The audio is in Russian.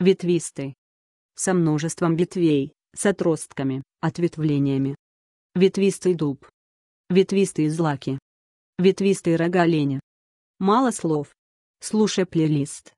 Ветвистый. Со множеством ветвей, с отростками, ответвлениями. Ветвистый дуб. Ветвистые злаки. Ветвистые рога оленя. Мало слов. Слушай плейлист.